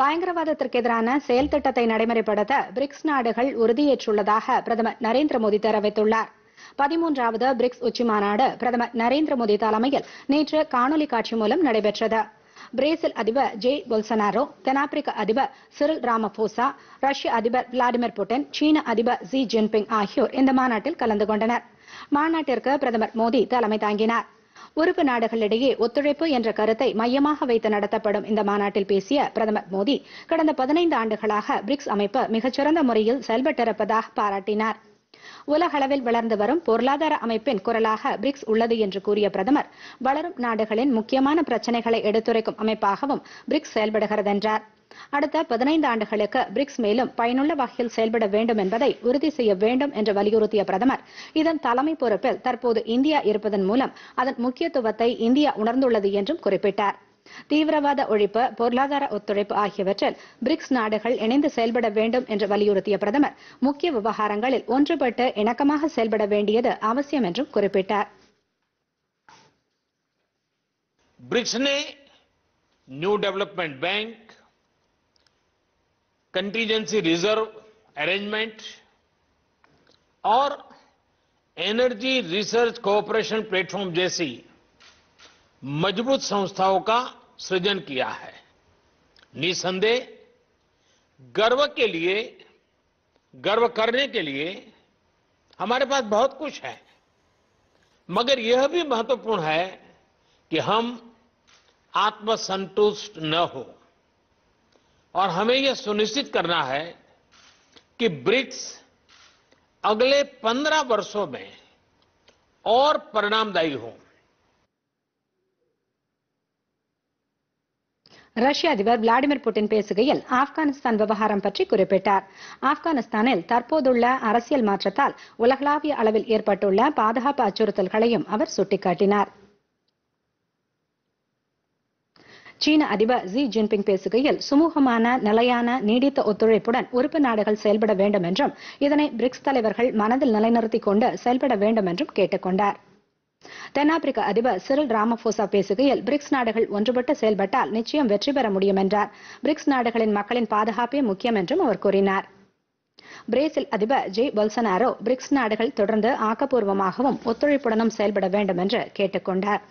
பயங்கரவாதத்திற்கு எதிரான செயல் திட்டத்தை நடைமுறைப்படுத்த பிரிக்ஸ் நாடுகள் உறுதியேற்றுள்ளதாக பிரதமர் நரேந்திர மோடி தெரிவித்துள்ளார் பதிமூன்றாவது பிரிக்ஸ் உச்சி மாநாடு பிரதமர் நரேந்திர மோடி தலைமையில் நேற்று காணொலி காட்சி மூலம் நடைபெற்றது பிரேசில் அதிபர் ஜே பொல்சனாரோ தென்னாப்பிரிக்க அதிபர் சிறில் ராமபோசா ரஷ்ய அதிபர் விளாடிமிர் புட்டின் சீன அதிபர் ஜி ஜின்பிங் ஆகியோர் இந்த மாநாட்டில் கலந்து கொண்டனர் மாநாட்டிற்கு பிரதமர் மோடி தலைமை தாங்கினார் உறுப்பு நாடுகளிடையே ஒத்துழைப்பு என்ற கருத்தை மையமாக வைத்து நடத்தப்படும் இந்த மாநாட்டில் பேசிய பிரதமர் மோடி கடந்த பதினைந்து ஆண்டுகளாக பிரிக்ஸ் அமைப்பு மிகச்சிறந்த முறையில் செயல்பட்டிருப்பதாக பாராட்டினார் உலகளவில் வளர்ந்து வரும் பொருளாதார அமைப்பின் குரலாக பிரிக்ஸ் உள்ளது என்று கூறிய பிரதமர் வளரும் நாடுகளின் முக்கியமான பிரச்சினைகளை எடுத்துரைக்கும் அமைப்பாகவும் பிரிக்ஸ் செயல்படுகிறது என்றார் அடுத்த பதினைந்து ஆண்டுகளுக்கு பிரிக்ஸ் மேலும் பயனுள்ள வகையில் செயல்பட வேண்டும் என்பதை உறுதி செய்ய வேண்டும் என்று வலியுறுத்திய பிரதமர் இதன் தலைமை பொறுப்பில் தற்போது இந்தியா இருப்பதன் மூலம் அதன் முக்கியத்துவத்தை இந்தியா உணர்ந்துள்ளது என்றும் குறிப்பிட்டார் தீவிரவாத ஒழிப்பு பொருளாதார ஒத்துழைப்பு ஆகியவற்றில் பிரிக்ஸ் நாடுகள் இணைந்து செயல்பட வேண்டும் என்று வலியுறுத்திய பிரதமர் முக்கிய விவகாரங்களில் ஒன்றுபட்டு இணக்கமாக செயல்பட வேண்டியது அவசியம் என்றும் குறிப்பிட்டார் BRICS new development bank contingency reserve arrangement और एनर्जी रिसर्च कोऑपरेशन प्लेटफॉर्म जैसी मजबूत संस्थाओं का सृजन किया है निसंदेह गर्व के लिए गर्व करने के लिए हमारे पास बहुत कुछ है मगर यह भी महत्वपूर्ण है कि हम आत्मसंतुष्ट न हो और हमें यह सुनिश्चित करना है कि ब्रिक्स अगले पंद्रह वर्षों में और परिणामदायी हों ரஷ்ய அதிபர் விளாடிமிர் புட்டின் பேசுகையில் ஆப்கானிஸ்தான் விவகாரம் பற்றி குறிப்பிட்டார் ஆப்கானிஸ்தானில் தற்போதுள்ள அரசியல் மாற்றத்தால் உலகளாவிய அளவில் ஏற்பட்டுள்ள பாதுகாப்பு அச்சுறுத்தல்களையும் அவர் சுட்டிக்காட்டினார் சீன அதிபர் ஜி ஜின்பிங் பேசுகையில் சுமூகமான நிலையான நீடித்த ஒத்துழைப்புடன் உறுப்பு நாடுகள் செயல்பட வேண்டும் என்றும் இதனை பிரிக்ஸ் தலைவர்கள் மனதில் நிலைநிறுத்திக் கொண்டு செயல்பட வேண்டும் என்றும் கேட்டுக் கொண்டார் தென்னாப்பிரிக்க அதிபர் சிறில் ராமபோசா பேசுகையில் பிரிக்ஸ் நாடுகள் ஒன்றுபட்டு செயல்பட்டால் நிச்சயம் வெற்றி பெற முடியும் என்றார் பிரிக்ஸ் நாடுகளின் மக்களின் பாதுகாப்பே முக்கியம் என்றும் அவர் கூறினார் பிரேசில் அதிபர் ஜே பொல்சனாரோ பிரிக்ஸ் நாடுகள் தொடர்ந்து ஆக்கப்பூர்வமாகவும் ஒத்துழைப்புடனும் செயல்பட வேண்டும் என்று கேட்டுக்கொண்டாா்